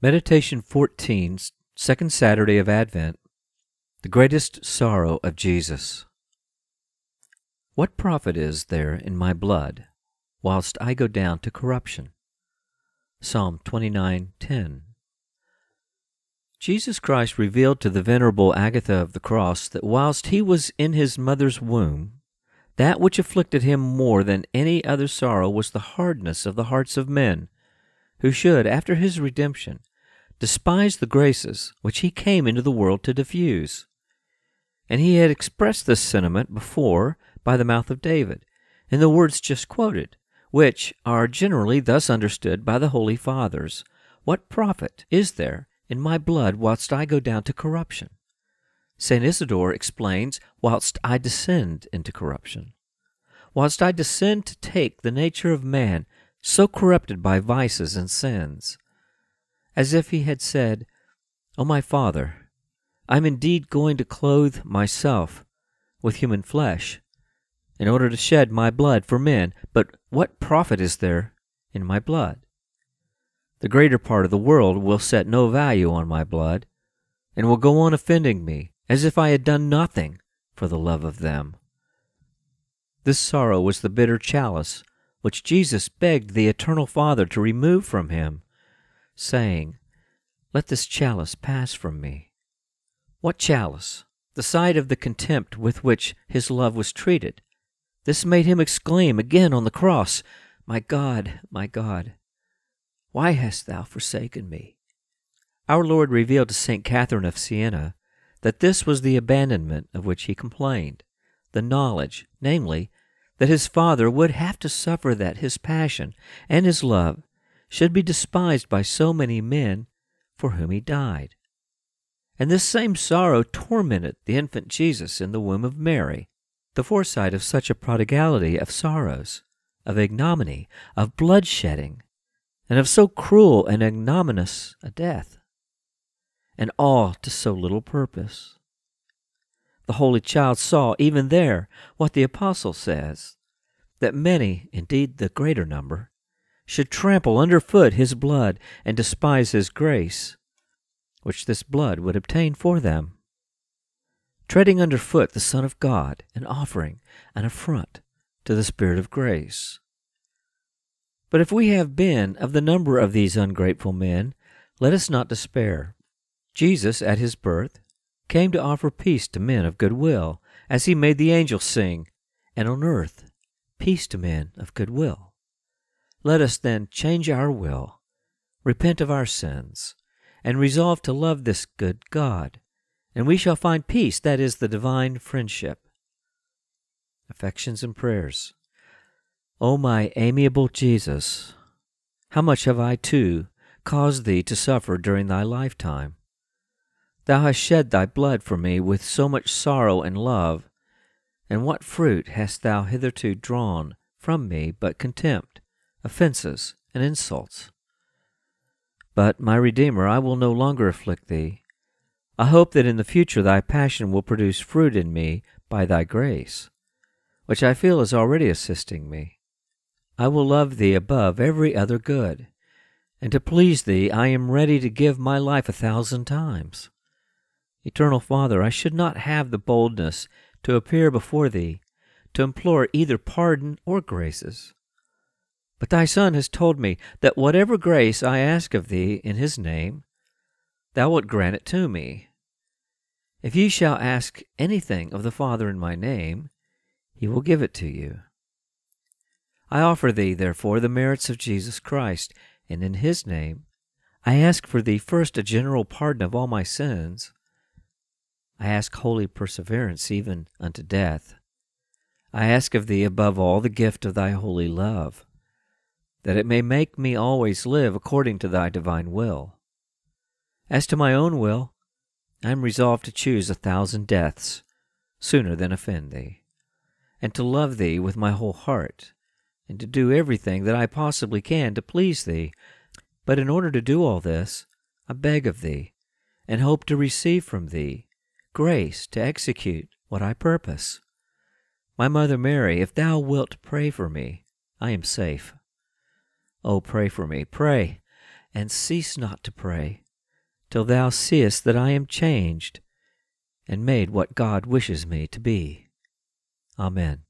Meditation 14, Second Saturday of Advent, The Greatest Sorrow of Jesus. What profit is there in my blood, whilst I go down to corruption? Psalm 29:10. Jesus Christ revealed to the venerable Agatha of the Cross that whilst he was in his mother's womb, that which afflicted him more than any other sorrow was the hardness of the hearts of men, who should, after his redemption, despised the graces which he came into the world to diffuse. And he had expressed this sentiment before by the mouth of David, in the words just quoted, which are generally thus understood by the holy fathers What profit is there in my blood whilst I go down to corruption? St. Isidore explains, Whilst I descend into corruption. Whilst I descend to take the nature of man, so corrupted by vices and sins as if he had said, O my Father, I am indeed going to clothe myself with human flesh in order to shed my blood for men, but what profit is there in my blood? The greater part of the world will set no value on my blood, and will go on offending me, as if I had done nothing for the love of them. This sorrow was the bitter chalice which Jesus begged the Eternal Father to remove from him saying, Let this chalice pass from me. What chalice? The sight of the contempt with which his love was treated. This made him exclaim again on the cross, My God, my God, why hast thou forsaken me? Our Lord revealed to St. Catherine of Siena that this was the abandonment of which he complained, the knowledge, namely, that his Father would have to suffer that his passion and his love should be despised by so many men for whom he died. And this same sorrow tormented the infant Jesus in the womb of Mary. The foresight of such a prodigality of sorrows, of ignominy, of bloodshedding, and of so cruel and ignominious a death, and all to so little purpose. The Holy Child saw, even there, what the Apostle says that many, indeed the greater number, should trample underfoot his blood and despise his grace, which this blood would obtain for them. Treading underfoot the Son of God, an offering, an affront to the Spirit of grace. But if we have been of the number of these ungrateful men, let us not despair. Jesus, at his birth, came to offer peace to men of good will, as he made the angels sing, and on earth, peace to men of good will. Let us then change our will, repent of our sins, and resolve to love this good God, and we shall find peace, that is, the divine friendship. Affections and Prayers. O my amiable Jesus, how much have I, too, caused thee to suffer during thy lifetime? Thou hast shed thy blood for me with so much sorrow and love, and what fruit hast thou hitherto drawn from me but contempt? offenses, and insults. But, my Redeemer, I will no longer afflict thee. I hope that in the future thy passion will produce fruit in me by thy grace, which I feel is already assisting me. I will love thee above every other good, and to please thee I am ready to give my life a thousand times. Eternal Father, I should not have the boldness to appear before thee, to implore either pardon or graces. But thy Son has told me that whatever grace I ask of thee in his name, thou wilt grant it to me. If ye shall ask anything of the Father in my name, he will give it to you. I offer thee, therefore, the merits of Jesus Christ, and in his name I ask for thee first a general pardon of all my sins. I ask holy perseverance even unto death. I ask of thee above all the gift of thy holy love that it may make me always live according to thy divine will. As to my own will, I am resolved to choose a thousand deaths sooner than offend thee, and to love thee with my whole heart, and to do everything that I possibly can to please thee. But in order to do all this, I beg of thee, and hope to receive from thee, grace to execute what I purpose. My mother Mary, if thou wilt pray for me, I am safe. Oh, pray for me, pray, and cease not to pray, till thou seest that I am changed, and made what God wishes me to be. Amen.